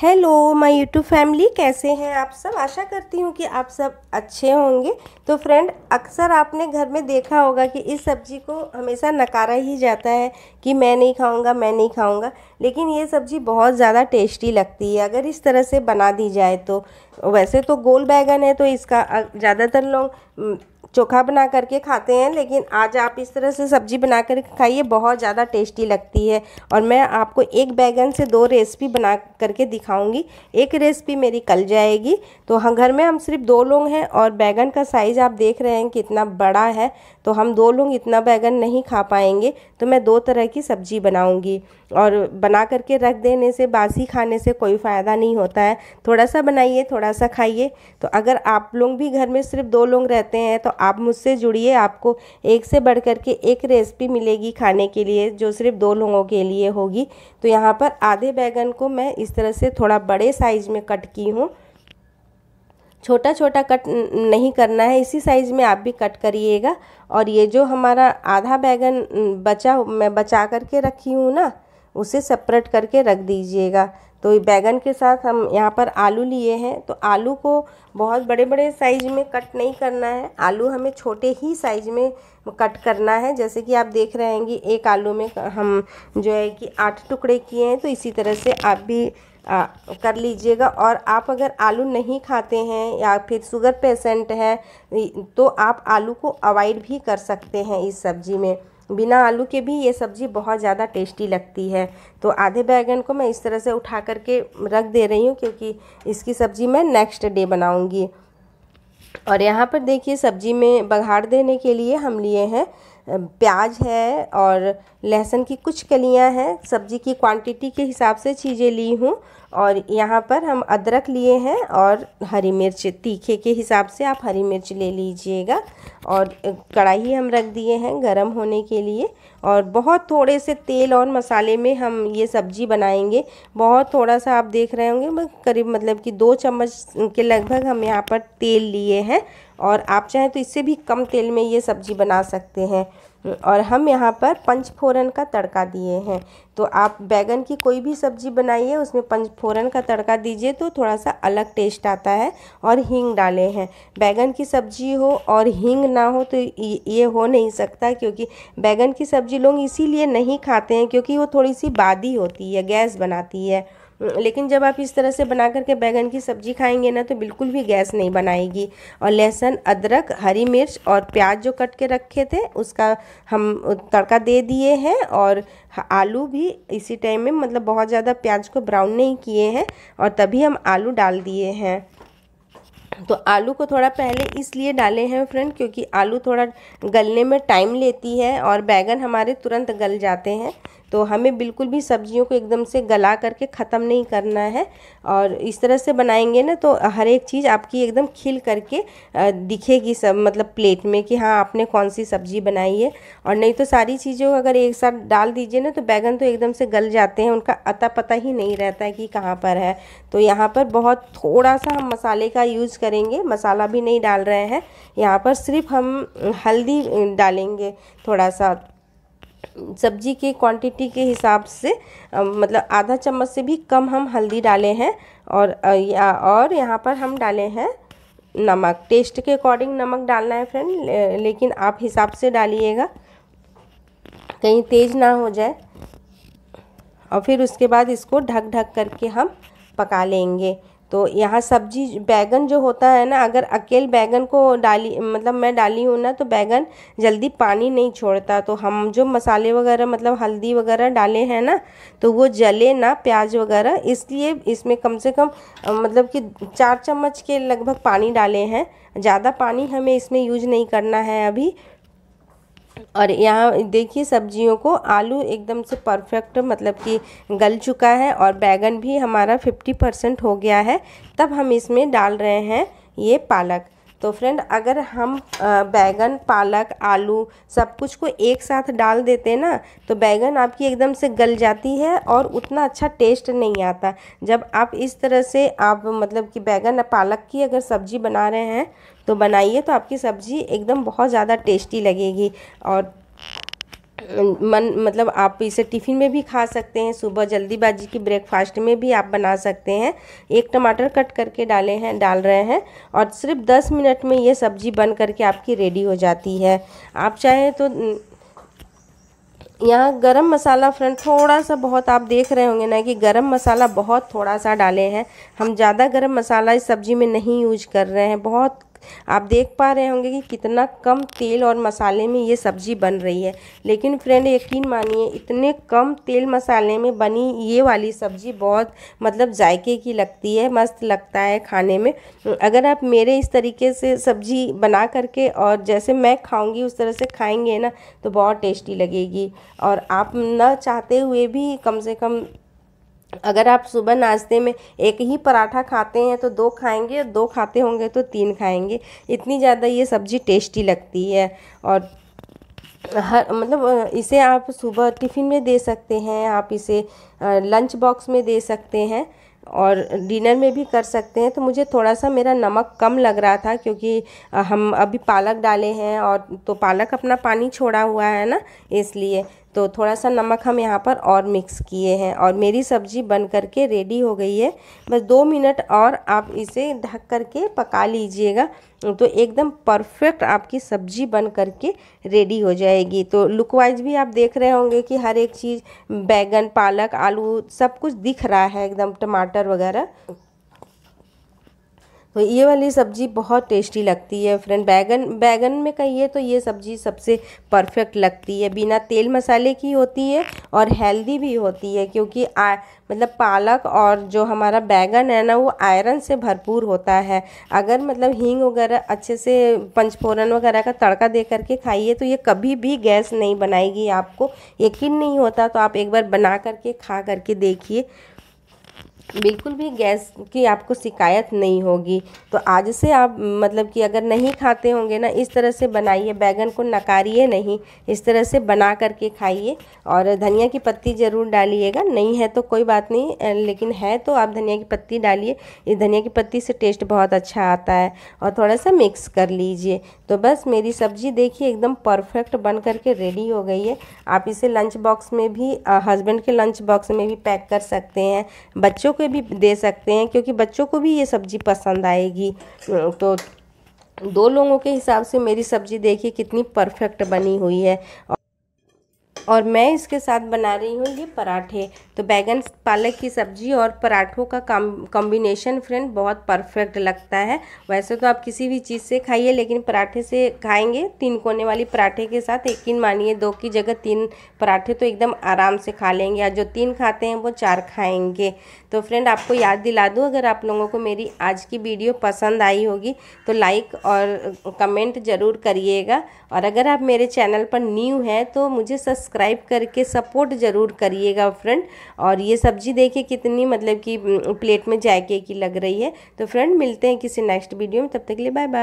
hello my YouTube family कैसे हैं आप सब आशा करती हूँ कि आप सब अच्छे होंगे तो फ्रेंड अक्सर आपने घर में देखा होगा कि इस सब्ज़ी को हमेशा नकारा ही जाता है कि मैं नहीं खाऊंगा मैं नहीं खाऊंगा लेकिन ये सब्ज़ी बहुत ज़्यादा टेस्टी लगती है अगर इस तरह से बना दी जाए तो वैसे तो गोल बैगन है तो इसका ज़्यादातर लोग चोखा बना करके खाते हैं लेकिन आज आप इस तरह से सब्जी बना कर खाइए बहुत ज़्यादा टेस्टी लगती है और मैं आपको एक बैगन से दो रेसिपी बना करके दिखाऊंगी एक रेसिपी मेरी कल जाएगी तो हम हाँ, घर में हम सिर्फ दो लोग हैं और बैगन का साइज़ आप देख रहे हैं कि इतना बड़ा है तो हम दो लोग इतना बैगन नहीं खा पाएंगे तो मैं दो तरह की सब्जी बनाऊँगी और बना करके रख देने से बासी खाने से कोई फ़ायदा नहीं होता है थोड़ा सा बनाइए थोड़ा सा खाइए तो अगर आप लोग भी घर में सिर्फ दो लोग रहते हैं तो आप मुझसे जुड़िए आपको एक से बढ़ कर के एक रेसिपी मिलेगी खाने के लिए जो सिर्फ दो लोगों के लिए होगी तो यहाँ पर आधे बैगन को मैं इस तरह से थोड़ा बड़े साइज़ में कट की हूँ छोटा छोटा कट नहीं करना है इसी साइज़ में आप भी कट करिएगा और ये जो हमारा आधा बैगन बचा मैं बचा करके रखी हूँ ना उसे सेपरेट करके रख दीजिएगा तो बैगन के साथ हम यहाँ पर आलू लिए हैं तो आलू को बहुत बड़े बड़े साइज में कट नहीं करना है आलू हमें छोटे ही साइज में कट करना है जैसे कि आप देख रहे हैं कि एक आलू में हम जो है कि आठ टुकड़े किए हैं तो इसी तरह से आप भी आ, कर लीजिएगा और आप अगर आलू नहीं खाते हैं या फिर शुगर पेशेंट हैं तो आप आलू को अवॉइड भी कर सकते हैं इस सब्ज़ी में बिना आलू के भी ये सब्ज़ी बहुत ज़्यादा टेस्टी लगती है तो आधे बैगन को मैं इस तरह से उठा करके रख दे रही हूँ क्योंकि इसकी सब्ज़ी मैं नेक्स्ट डे बनाऊँगी और यहाँ पर देखिए सब्ज़ी में बघाड़ देने के लिए हम लिए हैं प्याज है और लहसुन की कुछ कलियां हैं सब्ज़ी की क्वांटिटी के हिसाब से चीज़ें ली हूँ और यहाँ पर हम अदरक लिए हैं और हरी मिर्च तीखे के हिसाब से आप हरी मिर्च ले लीजिएगा और कढ़ाई हम रख दिए हैं गरम होने के लिए और बहुत थोड़े से तेल और मसाले में हम ये सब्जी बनाएंगे बहुत थोड़ा सा आप देख रहे होंगे करीब मतलब कि दो चम्मच के लगभग हम यहाँ पर तेल लिए हैं और आप चाहें तो इससे भी कम तेल में ये सब्ज़ी बना सकते हैं और हम यहाँ पर पंचफोरन का तड़का दिए हैं तो आप बैगन की कोई भी सब्जी बनाइए उसमें पंचफोरन का तड़का दीजिए तो थोड़ा सा अलग टेस्ट आता है और हींग डाले हैं बैगन की सब्जी हो और हींग ना हो तो ये हो नहीं सकता क्योंकि बैगन की सब्जी लोग इसीलिए नहीं खाते हैं क्योंकि वो थोड़ी सी बादी होती है गैस बनाती है लेकिन जब आप इस तरह से बना करके बैगन की सब्जी खाएंगे ना तो बिल्कुल भी गैस नहीं बनाएगी और लहसुन अदरक हरी मिर्च और प्याज जो कट के रखे थे उसका हम तड़का दे दिए हैं और आलू भी इसी टाइम में मतलब बहुत ज़्यादा प्याज को ब्राउन नहीं किए हैं और तभी हम आलू डाल दिए हैं तो आलू को थोड़ा पहले इसलिए डाले हैं फ्रेंड क्योंकि आलू थोड़ा गलने में टाइम लेती है और बैगन हमारे तुरंत गल जाते हैं तो हमें बिल्कुल भी सब्जियों को एकदम से गला करके ख़त्म नहीं करना है और इस तरह से बनाएंगे ना तो हर एक चीज़ आपकी एकदम खिल करके दिखेगी सब मतलब प्लेट में कि हाँ आपने कौन सी सब्ज़ी बनाई है और नहीं तो सारी चीज़ों अगर एक साथ डाल दीजिए ना तो बैगन तो एकदम से गल जाते हैं उनका अता पता ही नहीं रहता है कि कहाँ पर है तो यहाँ पर बहुत थोड़ा सा हम मसाले का यूज़ करेंगे मसाला भी नहीं डाल रहे हैं यहाँ पर सिर्फ हम हल्दी डालेंगे थोड़ा सा सब्जी की क्वांटिटी के हिसाब से मतलब आधा चम्मच से भी कम हम हल्दी डाले हैं और या और यहाँ पर हम डाले हैं नमक टेस्ट के अकॉर्डिंग नमक डालना है फ्रेंड ले, लेकिन आप हिसाब से डालिएगा कहीं तेज ना हो जाए और फिर उसके बाद इसको ढक ढक करके हम पका लेंगे तो यहाँ सब्जी बैगन जो होता है ना अगर अकेले बैगन को डाली मतलब मैं डाली हूँ ना तो बैगन जल्दी पानी नहीं छोड़ता तो हम जो मसाले वगैरह मतलब हल्दी वगैरह डाले हैं ना तो वो जले ना प्याज वगैरह इसलिए इसमें कम से कम मतलब कि चार चम्मच के लगभग पानी डाले हैं ज़्यादा पानी हमें इसमें यूज नहीं करना है अभी और यहाँ देखिए सब्जियों को आलू एकदम से परफेक्ट मतलब कि गल चुका है और बैगन भी हमारा 50 परसेंट हो गया है तब हम इसमें डाल रहे हैं ये पालक तो फ्रेंड अगर हम बैंगन पालक आलू सब कुछ को एक साथ डाल देते ना तो बैंगन आपकी एकदम से गल जाती है और उतना अच्छा टेस्ट नहीं आता जब आप इस तरह से आप मतलब कि बैगन पालक की अगर सब्ज़ी बना रहे हैं तो बनाइए तो आपकी सब्ज़ी एकदम बहुत ज़्यादा टेस्टी लगेगी और मन मतलब आप इसे टिफ़िन में भी खा सकते हैं सुबह जल्दीबाजी की ब्रेकफास्ट में भी आप बना सकते हैं एक टमाटर कट करके डाले हैं डाल रहे हैं और सिर्फ दस मिनट में ये सब्ज़ी बन करके आपकी रेडी हो जाती है आप चाहें तो यहाँ गरम मसाला फ्रेंड थोड़ा सा बहुत आप देख रहे होंगे ना कि गरम मसाला बहुत थोड़ा सा डाले हैं हम ज़्यादा गरम मसाला इस सब्ज़ी में नहीं यूज कर रहे हैं बहुत आप देख पा रहे होंगे कि कितना कम तेल और मसाले में ये सब्ज़ी बन रही है लेकिन फ्रेंड यकीन मानिए इतने कम तेल मसाले में बनी ये वाली सब्ज़ी बहुत मतलब जायके की लगती है मस्त लगता है खाने में अगर आप मेरे इस तरीके से सब्ज़ी बना करके और जैसे मैं खाऊंगी उस तरह से खाएंगे ना तो बहुत टेस्टी लगेगी और आप ना चाहते हुए भी कम से कम अगर आप सुबह नाश्ते में एक ही पराठा खाते हैं तो दो खाएंगे और दो खाते होंगे तो तीन खाएंगे इतनी ज़्यादा ये सब्ज़ी टेस्टी लगती है और हर मतलब इसे आप सुबह टिफ़िन में दे सकते हैं आप इसे लंच बॉक्स में दे सकते हैं और डिनर में भी कर सकते हैं तो मुझे थोड़ा सा मेरा नमक कम लग रहा था क्योंकि हम अभी पालक डाले हैं और तो पालक अपना पानी छोड़ा हुआ है ना इसलिए तो थोड़ा सा नमक हम यहाँ पर और मिक्स किए हैं और मेरी सब्ज़ी बन करके रेडी हो गई है बस दो मिनट और आप इसे ढक करके पका लीजिएगा तो एकदम परफेक्ट आपकी सब्जी बन करके रेडी हो जाएगी तो लुक वाइज भी आप देख रहे होंगे कि हर एक चीज़ बैगन पालक आलू सब कुछ दिख रहा है एकदम टमाटर वगैरह तो ये वाली सब्ज़ी बहुत टेस्टी लगती है फ्रेंड बैगन बैगन में कहिए तो ये सब्ज़ी सबसे परफेक्ट लगती है बिना तेल मसाले की होती है और हेल्दी भी होती है क्योंकि आ मतलब पालक और जो हमारा बैगन है ना वो आयरन से भरपूर होता है अगर मतलब हींग वगैरह अच्छे से पंचफोरन वगैरह का तड़का दे करके खाइए तो ये कभी भी गैस नहीं बनाएगी आपको यकीन नहीं होता तो आप एक बार बना करके खा करके देखिए बिल्कुल भी गैस की आपको शिकायत नहीं होगी तो आज से आप मतलब कि अगर नहीं खाते होंगे ना इस तरह से बनाइए बैगन को नकारिए नहीं इस तरह से बना करके खाइए और धनिया की पत्ती ज़रूर डालिएगा नहीं है तो कोई बात नहीं लेकिन है तो आप धनिया की पत्ती डालिए इस धनिया की पत्ती से टेस्ट बहुत अच्छा आता है और थोड़ा सा मिक्स कर लीजिए तो बस मेरी सब्ज़ी देखिए एकदम परफेक्ट बन करके रेडी हो गई है आप इसे लंच बॉक्स में भी हस्बैंड के लंच बॉक्स में भी पैक कर सकते हैं बच्चों को भी दे सकते हैं क्योंकि बच्चों को भी ये सब्ज़ी पसंद आएगी तो दो लोगों के हिसाब से मेरी सब्ज़ी देखिए कितनी परफेक्ट बनी हुई है और मैं इसके साथ बना रही हूँ ये पराठे तो बैगन पालक की सब्जी और पराठों का कॉम्बिनेशन फ्रेंड बहुत परफेक्ट लगता है वैसे तो आप किसी भी चीज़ से खाइए लेकिन पराठे से खाएंगे तीन कोने वाली पराठे के साथ एक यकीन मानिए दो की जगह तीन पराठे तो एकदम आराम से खा लेंगे या जो तीन खाते हैं वो चार खाएँगे तो फ्रेंड आपको याद दिला दूँ अगर आप लोगों को मेरी आज की वीडियो पसंद आई होगी तो लाइक और कमेंट ज़रूर करिएगा और अगर आप मेरे चैनल पर न्यू हैं तो मुझे सब्सक्राइब सब्सक्राइब करके सपोर्ट ज़रूर करिएगा फ्रेंड और ये सब्जी देखिए कितनी मतलब कि प्लेट में जायके की लग रही है तो फ्रेंड मिलते हैं किसी नेक्स्ट वीडियो में तब तक के लिए बाय बाय